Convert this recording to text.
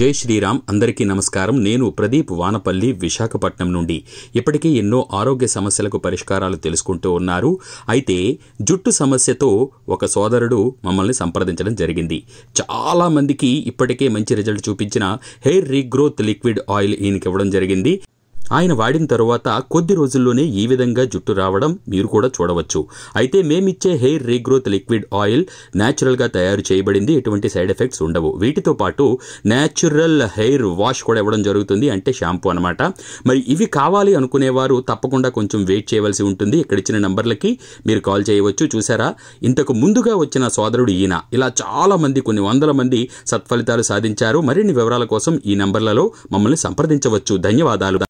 జై శ్రీరామ్ అందరికీ నమస్కారం నేను ప్రదీప్ వానపల్లి విశాఖపట్నం నుండి ఇప్పటికే ఎన్నో ఆరోగ్య సమస్యలకు పరిష్కారాలు తెలుసుకుంటూ ఉన్నారు అయితే జుట్టు సమస్యతో ఒక సోదరుడు మమ్మల్ని సంప్రదించడం జరిగింది చాలా మందికి ఇప్పటికే మంచి రిజల్ట్ చూపించిన హెయిర్ రీగ్రోత్ లిక్విడ్ ఆయిల్ ఈయనకివ్వడం ఇవ్వడం జరిగింది ఆయన వాడిన తరువాత కొద్ది రోజుల్లోనే ఈ విధంగా జుట్టు రావడం మీరు కూడా చూడవచ్చు అయితే మేమిచ్చే హెయిర్ రీగ్రోత్ లిక్విడ్ ఆయిల్ న్యాచురల్గా తయారు చేయబడింది ఎటువంటి సైడ్ ఎఫెక్ట్స్ ఉండవు వీటితో పాటు న్యాచురల్ హెయిర్ వాష్ కూడా ఇవ్వడం జరుగుతుంది అంటే షాంపూ అనమాట మరి ఇవి కావాలి అనుకునేవారు తప్పకుండా కొంచెం వెయిట్ చేయవలసి ఉంటుంది ఇక్కడ ఇచ్చిన నంబర్లకి మీరు కాల్ చేయవచ్చు చూసారా ఇంతకు ముందుగా వచ్చిన సోదరుడు ఈయన ఇలా చాలా మంది కొన్ని వందల మంది సత్ఫలితాలు సాధించారు మరిన్ని వివరాల కోసం ఈ నంబర్లలో మమ్మల్ని సంప్రదించవచ్చు ధన్యవాదాలు